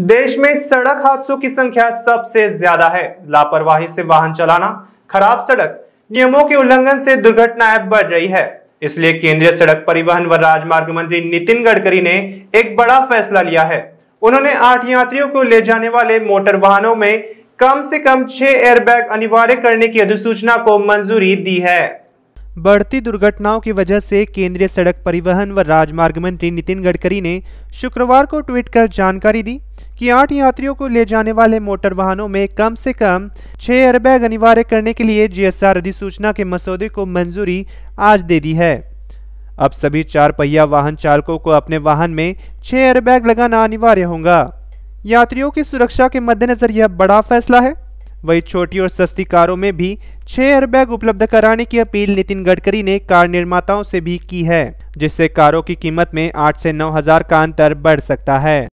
देश में सड़क हादसों की संख्या सबसे ज्यादा है लापरवाही से वाहन चलाना खराब सड़क नियमों के उल्लंघन से दुर्घटनाएं बढ़ रही है इसलिए केंद्रीय सड़क परिवहन व राजमार्ग मंत्री नितिन गडकरी ने एक बड़ा फैसला लिया है उन्होंने आठ यात्रियों को ले जाने वाले मोटर वाहनों में कम से कम छह एयरबैग अनिवार्य करने की अधिसूचना को मंजूरी दी है बढ़ती दुर्घटनाओं की वजह से केंद्रीय सड़क परिवहन व राजमार्ग मंत्री नितिन गडकरी ने शुक्रवार को ट्वीट कर जानकारी दी कि आठ यात्रियों को ले जाने वाले मोटर वाहनों में कम से कम छः एयरबैग अनिवार्य करने के लिए जीएसआर अधिसूचना के मसौदे को मंजूरी आज दे दी है अब सभी चार पहिया वाहन चालकों को अपने वाहन में छः एयरबैग लगाना अनिवार्य होगा यात्रियों की सुरक्षा के मद्देनजर यह बड़ा फैसला है वही छोटी और सस्ती कारों में भी छह एयरबैग उपलब्ध कराने की अपील नितिन गडकरी ने कार निर्माताओं से भी की है जिससे कारों की कीमत में आठ से नौ हजार का अंतर बढ़ सकता है